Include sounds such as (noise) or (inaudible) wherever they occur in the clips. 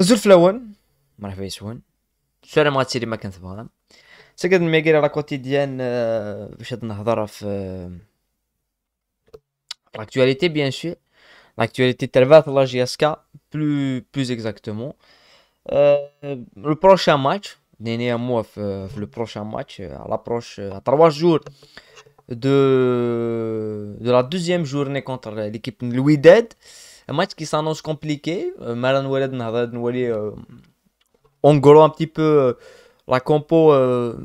Bonjour à tous, bonjour à tous, bonjour à tous, bonjour à tous. Je vais vous parler de la quotidienne, l'actualité bien sûr, l'actualité de la JSK plus exactement. Euh, le prochain match, euh, le dernier mois prochain match, euh, à l'approche de trois jours de la deuxième journée contre l'équipe Louis Dead. Un match qui s'annonce compliqué. Euh, Malan Waled, Nwali, on gros, un petit peu euh, la compo. Euh,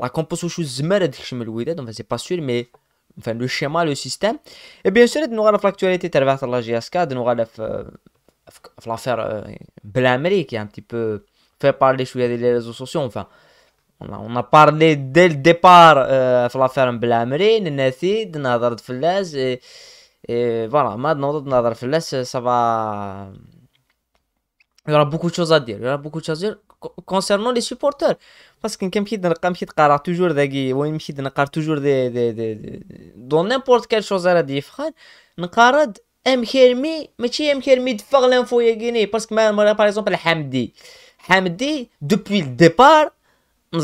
la compo sous Zmer et enfin c'est pas sûr, mais enfin le schéma, le système. Et bien sûr, nous avons l'actualité de la GSK, nous avons l'affaire Blamri qui est un petit peu fait parler sur les réseaux sociaux. Enfin, on a, on a parlé dès le départ de l'affaire Blamri, Nenazid, de Fellaz et voilà, maintenant, ça va. Il y aura beaucoup de choses à dire. Il y aura beaucoup de choses à dire concernant les supporters. Parce que quand on toujours des ou on toujours des, des, des, dans n'importe quelle chose à la différence, on parle مخيرمي Hamdi مخيرمي دفغ parce que nous باسكو ما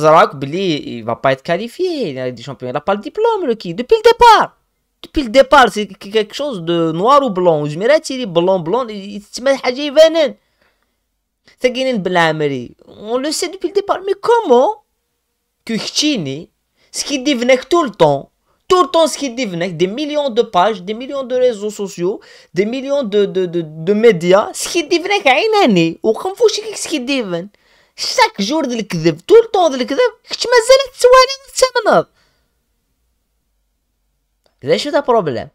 باغ il va pas être qualifié il des il a pas n'a pas le qui depuis le départ depuis le départ, c'est quelque chose de noir ou blanc. Je me c'est blanc, blanc, on le sait depuis le départ, mais comment que Chini, ce qui devenait tout le temps, tout le temps ce qui devenait, des millions de pages, des millions de réseaux sociaux, des millions de, de, de, de médias, ce qui devenait une année, ou comme ce qui devenait, chaque jour de l'écrivain, tout le temps de l'kdeb, tu Дај да problème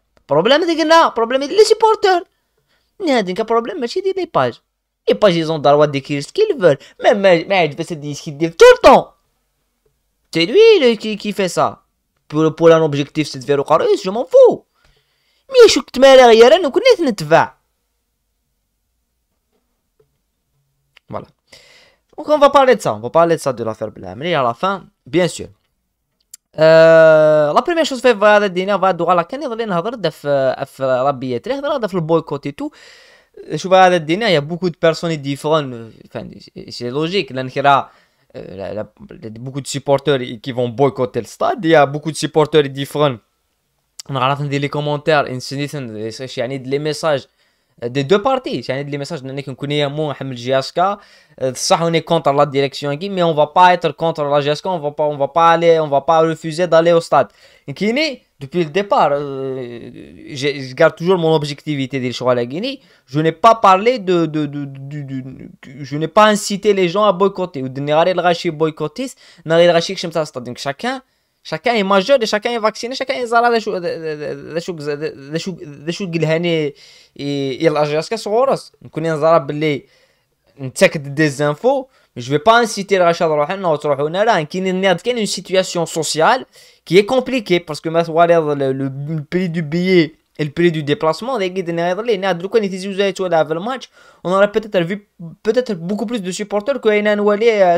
est дека на, проблем или супортер. Не هذيك проблем мачи ди лей pages. Les pages, ils ont le droit d'écrire ce qu'ils veulent. Mais, mais, mais, je vais se dire ce qu'ils disent tout le temps. C'est lui qui, fait ça. Pour, pour un objectif, c'est de faire le carus, je m'en fous. Mais je suis que tu m'as l'air, nous connaissons Voilà. Donc, on va parler de ça. On va parler de ça de l'affaire Blamri à la fin, bien sûr. La première chose que je fais, c'est que je fais la billette, je le boycott et tout. Je il y a beaucoup de personnes différentes, c'est logique. Il y a beaucoup de supporters qui vont boycotter le stade il y a beaucoup de supporters différents. On vais vous les commentaires et les messages. Des deux parties. Il y a des messages qui euh, est contre la direction, mais on ne va pas être contre la GSK, on ne va pas refuser d'aller au stade. Et qui depuis le départ, euh, je garde toujours mon objectivité, à la Guinée, je n'ai pas parlé de. Je n'ai pas incité les gens à boycotter. Ou de ne pas aller le rachis boycottiste, je ne pas le Donc chacun chacun est majeur et chacun est vacciné chacun est chou de chou شو شو de يلاجيسكا صغورس نكون نزرا des infos, mais Je ne vais pas inciter le rachat de une situation sociale qui est compliquée parce que le prix du billet et le prix du déplacement, on aurait peut-être vu peut-être beaucoup plus de supporters que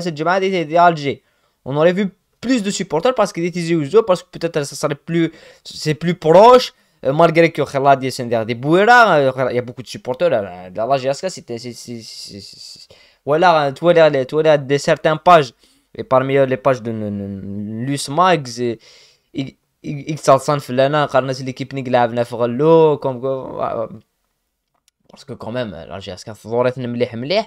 cette Alger. On aurait vu plus de supporters parce qu'ils étaient aux parce que peut-être ça serait plus, c'est plus proche. Euh, malgré que Khalad y des Bouera, euh, il y a beaucoup de supporters. Dans la GSK, c'était. Voilà, tu vois, des certaines pages, et parmi les pages de Lus Mags, Xalsan Flana, c'est l'équipe a Nafrello, comme quoi. Parce que quand même, la GSK, Zoret Mleh Mleh.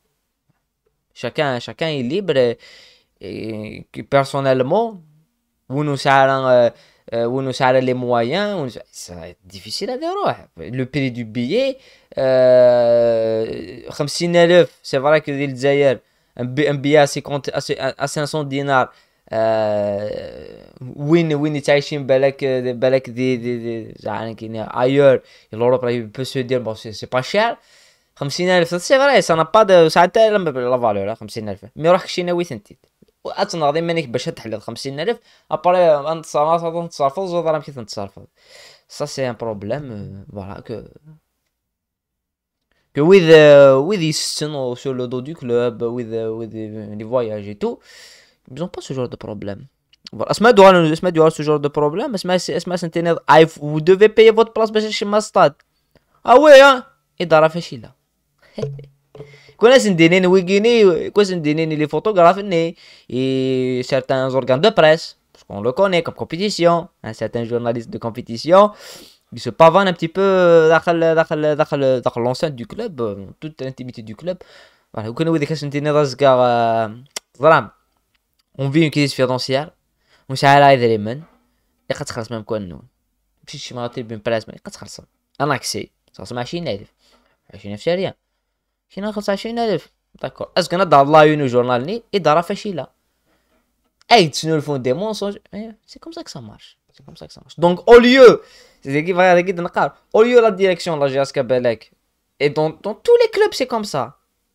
Chacun, chacun est libre. Et, et personnellement, où nous serons, où nous serons les moyens, c'est difficile à dire. Le prix du billet, euh, c'est vrai que le un billet à, 500 dinars. وين وين تعيشين بالك بالك دي دي, دي يعني كاين ايور لوروب بو سو دير بون سي با شير خمسين الف سي فري سانا با دو ساعات لا فالور خمسين الف مي روحك شي ناوي و اتنا غادي مانيك باش تحل خمسين الف ابري انت صراصة تصرفض زو ضرام كي تنتصرفض سا سي ان بروبليم فوالا كو كو ويذ ويذ يستن سو لو دو دو كلوب ويذ ويذ لي فواياج اي تو بيزون با سو جور دو بروبليم اسمع دو انا اسمع دو سو جور دو بروبليم اسمع اسمع سنتين اي فو دوفي بيي فوت بلاص باش نشري ما ستاد اه وي اه اداره فاشله quoi photographes ويكيني كناش certains organes de presse parce qu'on le connaît comme compétition hein, certains certain de compétition ils se pavanent un petit peu dans l'enceinte du club euh, toute l'intimité du club voilà vous connaissez Razgar. Euh, voilà, on vit une crise financière ومش عارف يدري من يقد تخلص شي مرات بين rien. Qui n'a pas fait quelque chose d'nerveux, d'accord. Est-ce qu'on a dans la une du journal ni et dans la fausse chila? Aïe, nous font des mensonges. C'est comme ça que ça marche. C'est comme ça que ça marche. Donc au lieu, c'est vrai, les guides d'un au lieu de la direction, là j'ai jusqu'à Bellec. Et donc dans tous les clubs c'est comme ça.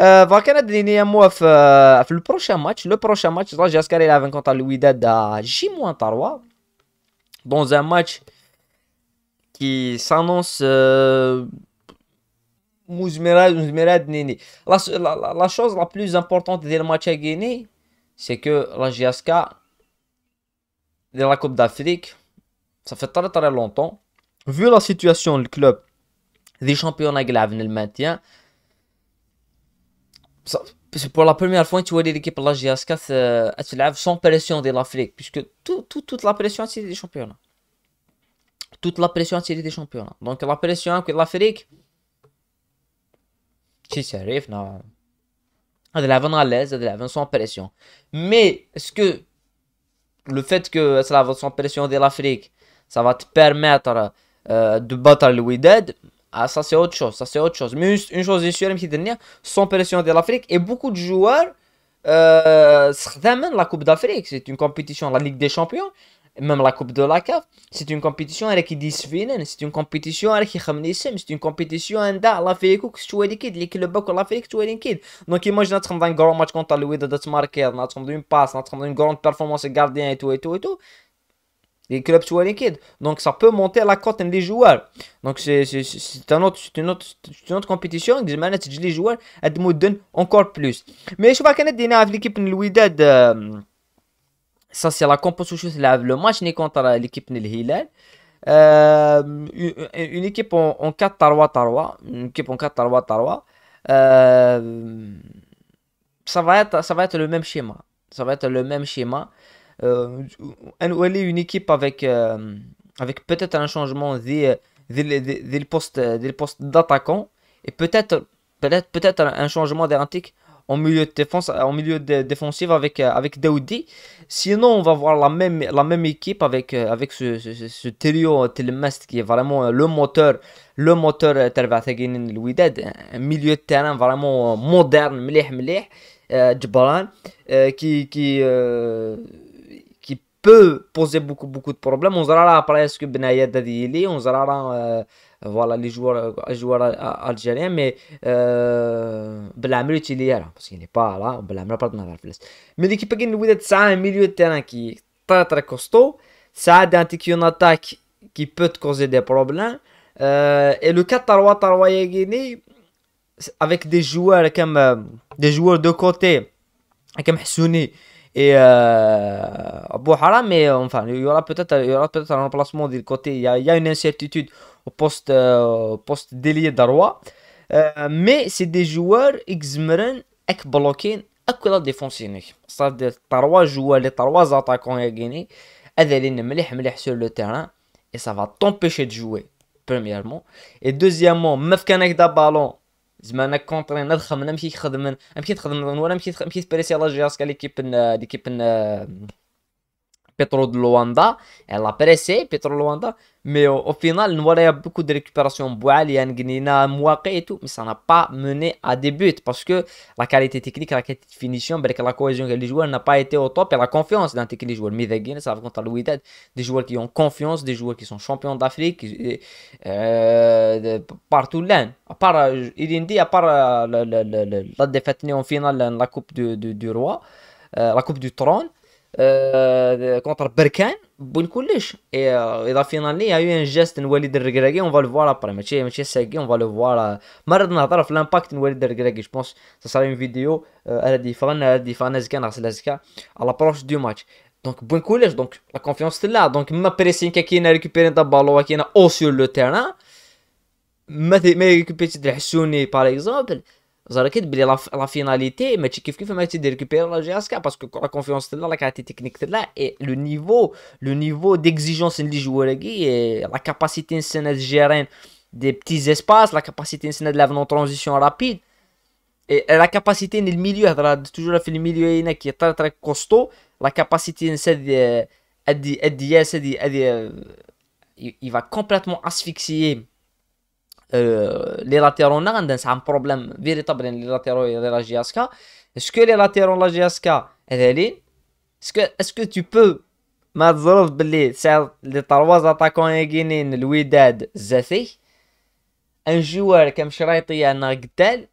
Euh, euh, le prochain match, le prochain match, la Giaska est la vingt-quatre à l'ouïdade à Chimouantaroa dans un match qui s'annonce euh, Mouzmerad, Mouzmerad, Nini. La chose la plus importante de la match à c'est que la de la Coupe d'Afrique, ça fait très très longtemps, vu la situation, du club des championnats qui l'a le maintien. C'est pour la première fois, que tu vois l'équipe de la GSK sans pression de l'Afrique, puisque toute la pression c'est des championnats. Toute la pression c'est des championnats. Donc la pression que l'Afrique, si ça arrive, non. Elle est à l'aise, elle est sans pression. Mais est-ce que le fait que ça va sans pression de l'Afrique, ça va te permettre euh, de battre le Wydad ah, ça c'est autre chose, ça c'est autre chose. Mais une, chose est sûre, sans pression de l'Afrique et beaucoup de joueurs euh, la Coupe d'Afrique. C'est une compétition, la Ligue des Champions, même la Coupe de la CAF. C'est une compétition avec qui discipline, c'est une compétition avec qui c'est une compétition avec l'Afrique tu es liquide, les clubs de l'Afrique tu es liquide. Donc imagine un grand match contre le Wydad de marquer, une passe, une grande performance gardien et tout et tout et tout les clubs sont liquides. Donc ça peut monter à la cote des joueurs. Donc c'est un autre, une, autre, une autre compétition. Les joueurs donnent encore plus. Mais je vois qu'il y a l'équipe de euh, Ça c'est la composition. Le match n'est contre l'équipe de l'Hilal. Euh, une équipe en, 4 3 3 une équipe en 4 3 3 ça va être ça va être le même schéma ça va être le même schéma euh, une équipe avec, euh, avec peut-être un changement des postes d'attaquant et peut-être peut-être un changement d'antique en milieu de défense en milieu avec euh, avec Daoudi sinon on va voir la même la même équipe avec avec ce ce, ce, qui est vraiment le moteur le moteur Tervategin Louided un milieu de terrain vraiment moderne mليح mليح euh, qui qui peut poser beaucoup, beaucoup de problèmes. On verra après ce que Benayad a dit, on verra euh, voilà, les joueurs, euh, algériens, mais euh, Blamel ben est parce qu'il n'est pas là, Blamel pas dans la place. Mais l'équipe qui nous dit ça un milieu de terrain qui est très très costaud, ça a d'un une attaque qui peut causer des problèmes, euh, et le 4-3-3 avec des joueurs comme des joueurs de côté, comme Hassouni, et euh, mais enfin, il y aura peut-être peut un remplacement du côté. Il y, a, une incertitude au poste, délié euh, poste euh, mais c'est des joueurs et Ekbalokin, Akula défensifs. C'est-à-dire, trois joueurs, les trois attaquants à Guinée, sur le terrain. Et ça va t'empêcher de jouer, premièrement. Et deuxièmement, Mefkanek d'un ballon. زعما انا كونطري نضخم انا مشي نخدم انا نخدم ولا مشي مشي سبريسي لا جيرس كاع ليكيب آه، ليكيب آه، Petro de Luanda, e elle a pressé Petro de Luanda, mais au, final, nous a beaucoup de récupération. et tout, mais ça n'a pas mené à des buts parce que la qualité technique, la qualité de finition, la cohésion des joueurs n'a pas été au top et la confiance dans les joueurs. ça va contre Louis des joueurs qui ont confiance, des joueurs qui sont champions d'Afrique, euh, partout l'un. À part euh, dit à part la, euh, la, la, défaite en finale de la Coupe du, Roi, la Coupe du Trône contre Berkane bon et et la finale il y a eu un geste de Walid Regragui on va le voir après ماشي ماشي ساقي on va le voir On va في l'impact de Walid Regragui je pense ça sera une vidéo à la différence à la différence كان غسل زكا à l'approche du match donc Bounkoulech donc la confiance est là donc ما pressing كاين récupérer un ballon كاين haut sur le terrain ما ما récupérer Hassouni par exemple c'est la finalité, mais tu as de récupérer la GSK parce que la confiance est là, la qualité technique est là, et le niveau d'exigence du joueur est là, et la capacité de gérer des petits espaces, la capacité de l'avenir transition rapide, et la capacité dans le milieu, toujours le milieu qui est très très costaud, la capacité de le dire, il va complètement asphyxier. Euh, les latéros n'ont pas un problème véritable les latéraux et la lagiasca est-ce que les la lagiasca est-ce que tu peux m'aider à me dire que c'est le tarois attaquant Louis un joueur comme Sharaïtaïa Nagdel,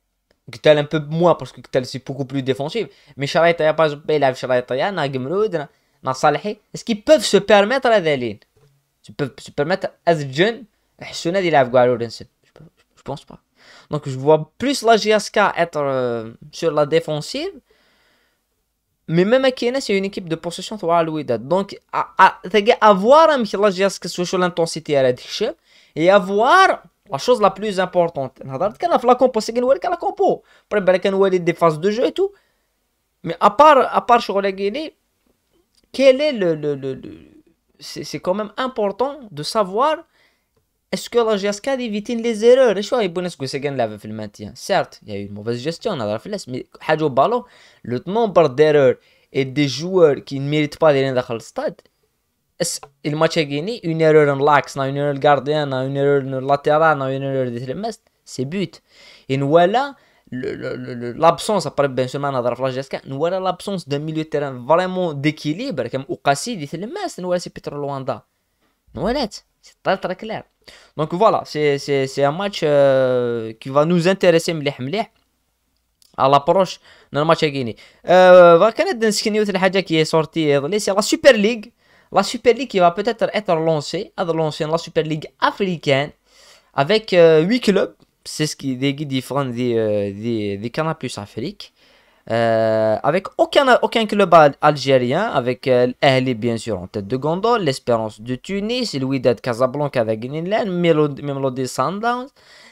Gtel un peu moins parce que Gtel est beaucoup plus défensif, mais Sharaïtaïa pas exemple, il a eu est-ce qu'ils peuvent se permettre d'être les liens? Tu peux se permettre, est-ce que je les liens je pense pas. Donc je vois plus la GSK être euh, sur la défensive. Mais même à Akiena, c'est une équipe de possession de Walouida. Donc, à, avoir un hein, voir la GSK sur l'intensité à la Et à la chose la plus importante. Quand la compo, c'est est la compo. Après, elle ben, des phases de jeu et tout. Mais à part, à part sur la Guinée, quel est le. le, le... C'est quand même important de savoir. Est-ce évité les erreurs. Et les يبون اسكو certes il y a eu une mauvaise gestion on a في mais بالو le nombre d'erreurs et des joueurs qui ne méritent pas d'aller dans le stade le a gagné, une erreur en l'axe une erreur gardien une erreur en latéral une erreur de tlemest. c'est but et nous voilà l'absence après bien sûr on a la la nous voilà l'absence d'un milieu de terrain vraiment d'équilibre comme au de dit nous voilà c'est Peter Luanda Nous voilà c'est très très clair. Donc voilà, c'est un match euh, qui va nous intéresser à l'approche d'un match à Guinée. Euh, une la Haja qui est sortie euh, c'est la Super League. La Super League qui va peut-être être lancée, de lancer la Super League africaine avec 8 euh, clubs. C'est ce qui est différent des, des, des Afrique. Euh, avec aucun, aucun club algérien, avec euh, bien sûr en tête de gondole, l'Espérance de Tunis, louis Casablanca avec Greenland, Melody, Melody Sundowns,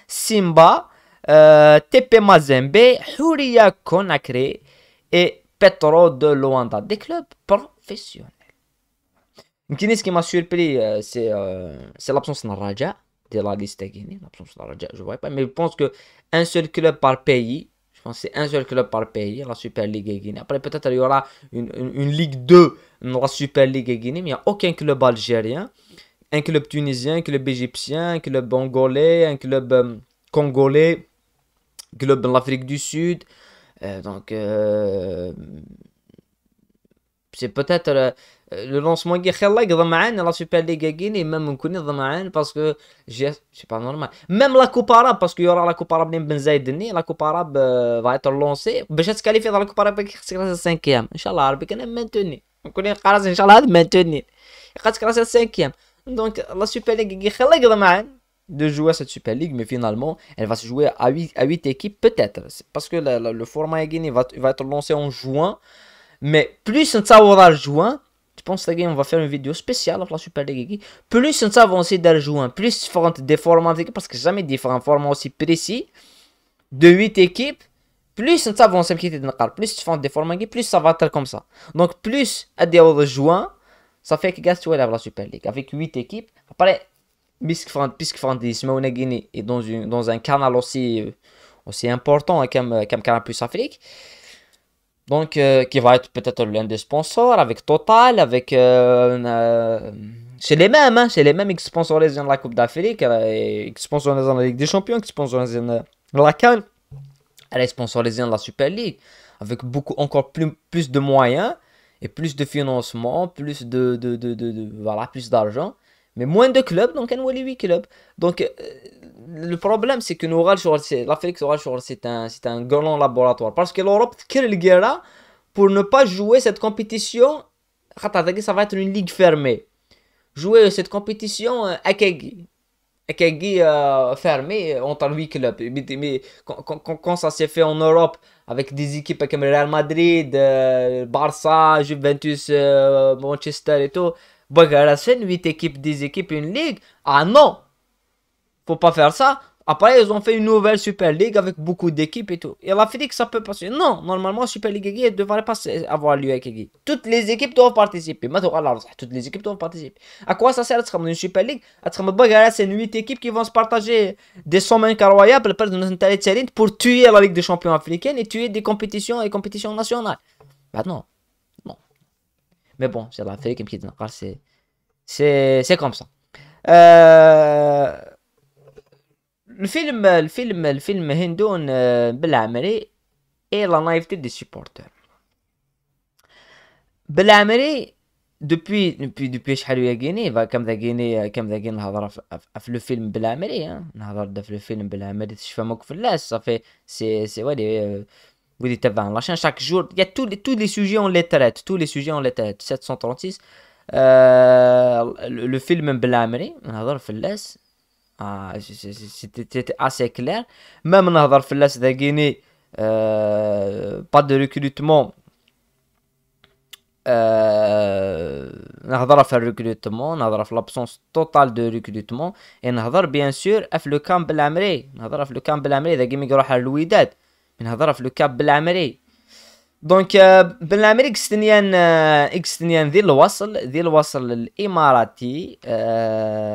Simba, euh, TP Mazembe, Huria Conakry et Petro de Luanda, des clubs professionnels. Ce qui m'a surpris, euh, c'est l'absence de Raja, de la liste Guinée, l'absence de Raja, je ne vois pas, mais je pense qu'un seul club par pays je pense que c'est un seul club par pays, la Super League Guinée. Après, peut-être il y aura une, Ligue 2 dans la Super League Guinée, mais il n'y a aucun club algérien. Un club tunisien, un club égyptien, un club angolais, un club euh, congolais, un club de l'Afrique du Sud. Euh, donc, euh, c'est peut-être euh, le lancement Guerrilla il معانا la Super League Guinée même on connaît ضمعان parce que c'est pas normal même la Coupe Arabe parce qu'il y aura la Coupe Arabe بن زايد الني la Coupe Arabe euh, va être lancée باش qualifier dans la Coupe Arabe خصك la 5 e شاء الله ربي كان on نكون راسي ان شاء الله هذا مانتوني خاطرك راسها 5 donc la Super League Guerrilla يقضى معانا de jouer cette Super League, mais finalement, elle va se jouer à 8, à 8 équipes, peut-être. Parce que le format Guinée va, va être lancé en juin. Mais plus ça le juin, je pense, que on va faire une vidéo spéciale pour la Super League. Plus on s'avance d'argent, plus différentes des formats, parce que jamais différents formats aussi précis, de 8 équipes, plus on s'avance un petit peu, plus différentes des formats, plus ça va être comme ça. Donc, plus à des juin, ça fait que Gastou est la Super League, avec 8 équipes. Après, puisque est dans, une, dans un canal aussi, euh, aussi important hein, comme, comme Canal Plus Afrique, donc, euh, qui va être peut-être l'un des sponsors avec Total, avec. Euh, euh c'est les mêmes, hein, c'est les mêmes qui sponsorisent la Coupe d'Afrique, qui euh, sponsorisent la Ligue des Champions, qui sponsorisent la CAN Elle est sponsorisée dans la Super League, avec beaucoup, encore plus, plus de moyens et plus de financement, plus de, de, de, de voilà, plus d'argent mais moins de clubs donc un Wali 8 clubs donc euh, le problème c'est que nous l'Afrique c'est un c'est un grand laboratoire parce que l'Europe crée le guerre pour ne pas jouer cette compétition ça va être une ligue fermée jouer cette compétition à euh, Kegi. Euh, fermé entre 8 clubs. Mais, quand, quand ça s'est fait en Europe avec des équipes comme le Real Madrid, Barça, Juventus, Manchester et tout, c'est 8 équipes, 10 équipes, une ligue. Ah non Faut pas faire ça. Après, ils ont fait une nouvelle Super League avec beaucoup d'équipes et tout. Et la que ça peut passer. Non, normalement, Super League ne devrait pas avoir lieu avec Toutes les équipes doivent participer. Maintenant, Toutes les équipes doivent participer. À quoi ça sert de une Super League C'est 8 équipes qui vont se partager des sommes incroyables pour tuer la Ligue des Champions africaine et tuer des compétitions et compétitions nationales. Bah non. Mais bon, c'est la feuille qui me c'est comme ça. Euh... الفيلم الفيلم الفيلم هندون بالعمري اي لا نايفتي دي سيبورتر بالعمري دوبي دوبي دوبي شحال ويا كيني كم ذا كيني كم ذا كيني نهضر في لو فيلم بالعمري نهضر في لو فيلم بالعمري تشفى ماك فلاس صافي سي سي ولي vous dites eh ben, la chaîne chaque jour. Il y a tous les, tous les sujets, on les traite. Tous les sujets, on les traite. 736. le, film l'AS, ah, c'était assez clair. Même Nahar de Guinée, euh, pas de recrutement. Euh, totale de totale et recrutement recrutement on bien le camp le cap de l'amérique donc ben l'amérique est que s'il de en dit le rassle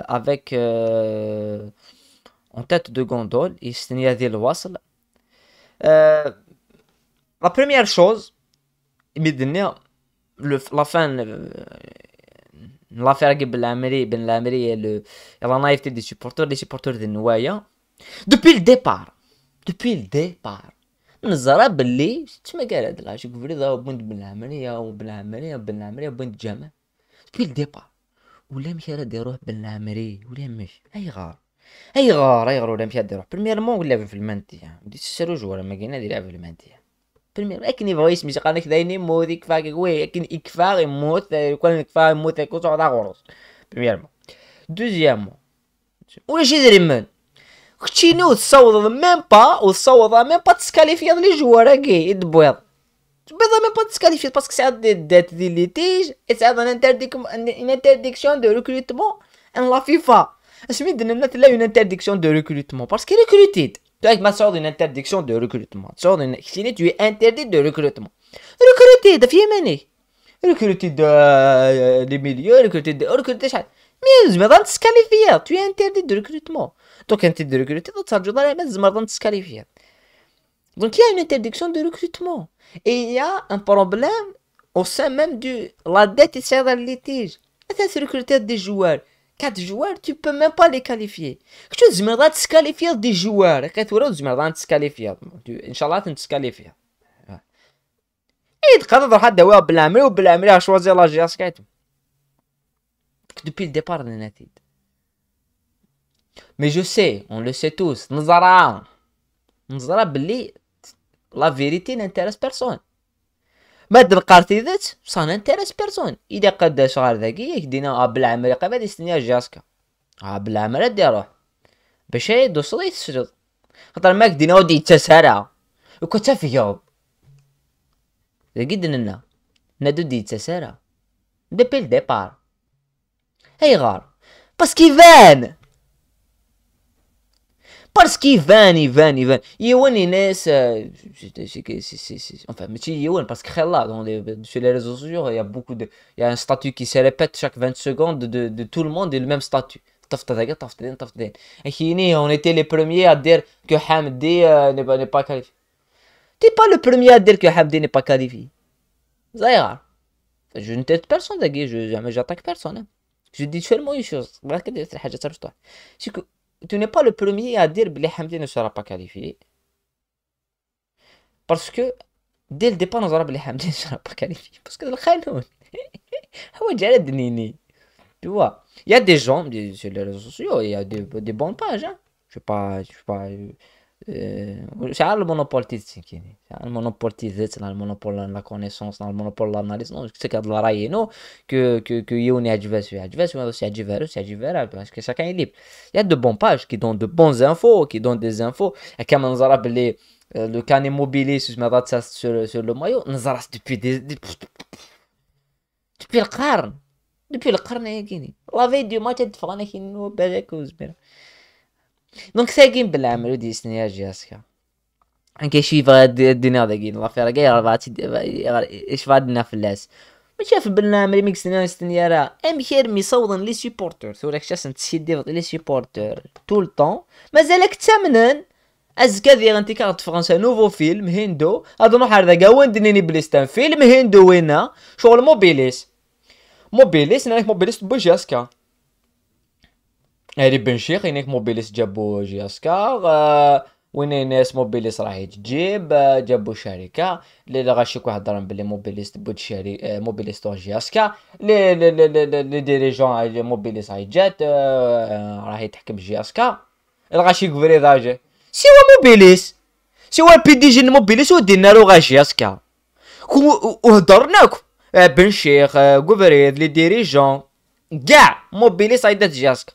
avec en tête de gondole et s'il n'y a dit la première chose la fin de l'affaire de l'amérique l'amérique et la naïveté des supporters des supporters des noyaux depuis le départ depuis le départ بلي باللي تما قال هاد كفري ضاو بنت بن العملية وبن العملية بن العملية بنت جامع في الديبار ولا مشى راه ديروه بن العمري ولا مش اي غار اي غار اي غار ولا مشى ديروه بريميرمون ولا في المانتيا بديت تسالو جوار ما كاين هادي في المانتيا بريمير اكني فويس يسمي قال لك دايني يموت يكفى وي اكن يكفى يموت يكون يكفى يموت يكون تقعد غرس بريميرمون دوزيامون ولا شي دريمان Les chinois ne savent même pas ou ne savent même pas disqualifier les joueurs gays et de boire Ils ne savent même pas disqualifier parce que ça a des délicatifs Et ça a une interdiction de recrutement En la FIFA Je veux dire, il y a une interdiction de recrutement, parce qu'il est recruté Tu vois, e il m'a dit que c'était une interdiction de recrutement Il m'a dit que j'étais interdit de recrutement Recruté, tu vois ce Recruté des milieux, recruté des gens Mais eux, ils me disent que je suis disqualifié, tu es interdit de recrutement donc interdit de recruter, d'autres salariés Donc il y a une interdiction de recrutement. Et il y a un problème au sein même de la dette et c'est litige. Tu recruter des joueurs. quatre joueurs, tu peux même pas les qualifier. Tu des mais tu qualifier des joueurs. Tu dis, mais tu qualifier. Inch'Allah, tu qualifies. Et tu as حد دواء بلا ou وبلا à choisir la GS Depuis le départ de Natid. مي جو سي اون لو سي توس نزرا نزرا بلي لا فيريتي نانتيريس بيرسون ما تبقى ذات صان انتريس بيرسون اذا قد شغال ذاك يكدينا بالعمل قبل يستنيا جاسكا ها بالعمل دي روح باش يدو صلي تسجد خاطر ماك دينا ودي تسارع وكنت في يوم قد لنا نادو دي تسارع دبي الديبار هاي غار باسكي فان parce qu'ils viennent, ils viennent, ils euh, c'est c'est Inès, enfin, mais c'est Yowen, parce que là, les, sur les réseaux sociaux, il y a beaucoup de, il y a un statut qui se répète chaque 20 secondes de, de tout le monde et le même statut. Et on était les premiers à dire que Hamdi euh, n'est pas, qualifié tu T'es pas le premier à dire que Hamdi n'est pas qualifié. Zahira. Je ne t'aide personne, je j'attaque personne. Hein. Je dis seulement une chose. C'est que tu n'es pas le premier à dire que Hamdi ne sera pas qualifié. Parce que dès le départ, nous le Hamdi ne sera pas qualifié. Parce que le Khanoun, (laughs) tu vois, il y a des gens sur les réseaux sociaux, il y a des, bonnes pages. Hein. Je ne sais pas, je sais pas, euh, c'est le monopole tiki le monopole le monopole la connaissance le monopole l'analyse non c'est qu'à de la raille non que que que y on est aussi adversaire aussi adversaire adversaire parce que chacun est libre il y a de bonnes pages qui donnent de bonnes infos qui donnent des infos et comme on a les le can immobilier sur sur sur le maillot on a depuis des depuis le carne depuis le carne la veille du match de Franek nous دونك ساقين بالعمل ودي سني يا جاسكا anche ci va denaro da gin la fera che era vati ايش فادنا فلاس ما شاف بالنامري ميكس ناس تنيارا ام خير مي صوضا لي سيبورتور ثورك شاسن تسيدي لي سيبورتور طول طون مازالك تامنن ازكا ذي غنتي كارت فرنسا نوفو فيلم هندو هادو نروح هذا كاون دنيني بليستان فيلم هندو وينا شغل موبيليس موبيليس نعرف موبيليس بوجاسكا هادي بن شيخ هناك موبيليس جابو جي اسكار وين ناس موبيليس راهي تجيب جابو شركه لي غاشيك واحد ضرب بلي موبيليس بود شاري موبيليس تو جي اسكار لي لي لي لي ديريجون موبيليس راهي جات راهي تحكم جي اسكار غاشيك فري راجي سوا موبيليس سوا البي دي جي موبيليس ودينا لو غاشي اسكار وهضرناك بن شيخ كوفريد لي ديريجون كاع موبيليس عيدات جي اسكار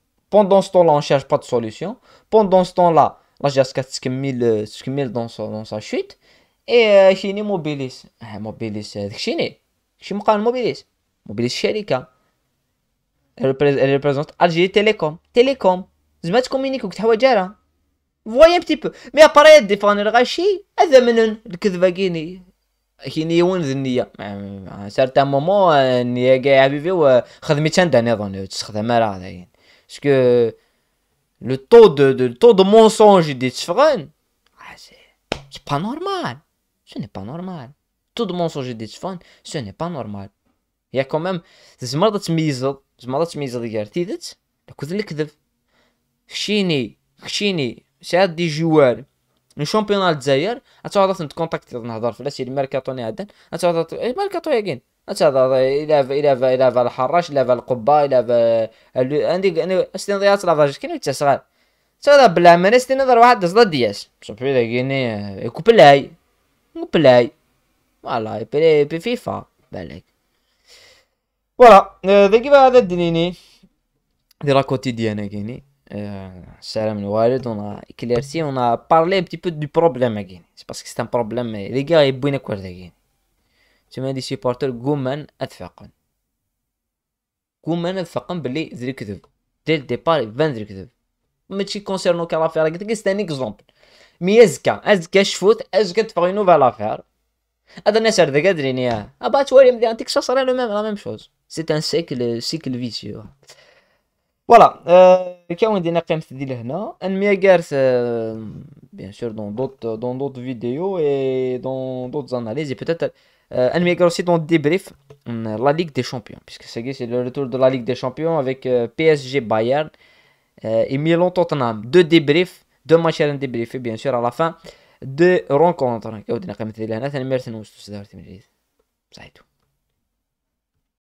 Pendant ce temps-là, on ne cherche pas de solution. Pendant ce temps-là, la mobilis. se dans sa chute. Et euh, Chini mobilise. Ah, mobilise, Mobilis. Euh, mobilis, mobilise. Mobilise Sherika. Elle représente Algérie Télécom. Télécom. زعما voyez un petit peu mais بتي بو euh, un ابار يديفان كيني يون À مومون كاع parce que le taux de, de le taux de mensonge des ah, c'est pas normal. Ce n'est pas normal. Le taux de mensonge des différents, ce n'est pas normal. Il y a quand même, تزمر des le championnat. ديال vous contacter, vous le mercato نهضر في vous ني تهضر الى الى الى الحراش الى القبه الى عندي استنضيات لافاج كاين حتى صغار تهضر بلا ما نستي نظر واحد صدا دياس صبي داكيني كوبلاي كوبلاي فوالا بي بي فيفا بالك فوالا داكي هذا الدنيني دي راكوتي ديانا كايني آه، السلام الوالد ونا كليرتي ونا بارلي بتي بو دو بروبليم كاين سي باسكو سي ان بروبليم لي غا يبوينا كوار كاين تما دي سيبورتر قوما اثفقا قوما اثفقا بلي ذري كذب دير ديبار بان ذري كذب ماشي كونسيرنو كا لافير قلت لك ستاني اكزومبل مي ازكا ازكا شفوت ازكا تفغ اون نوفال لافير هذا الناس هذا قادرين ياه ابا توالي مدي انتيك شاصر لو ميم لا ميم شوز سي ان سيكل سيكل فيسيو فوالا أه كاون دينا قيمه ديال هنا انميه كارث بيان سور دون دوت دون دوت فيديو اي دون دوت زاناليزي بوتيتر un euh, méga aussi dans le débrief, la Ligue des Champions, puisque c'est le retour de la Ligue des Champions avec euh, PSG Bayern euh, et Milan Tottenham. Deux débriefs, deux matchs à un bien sûr, à la fin de rencontre.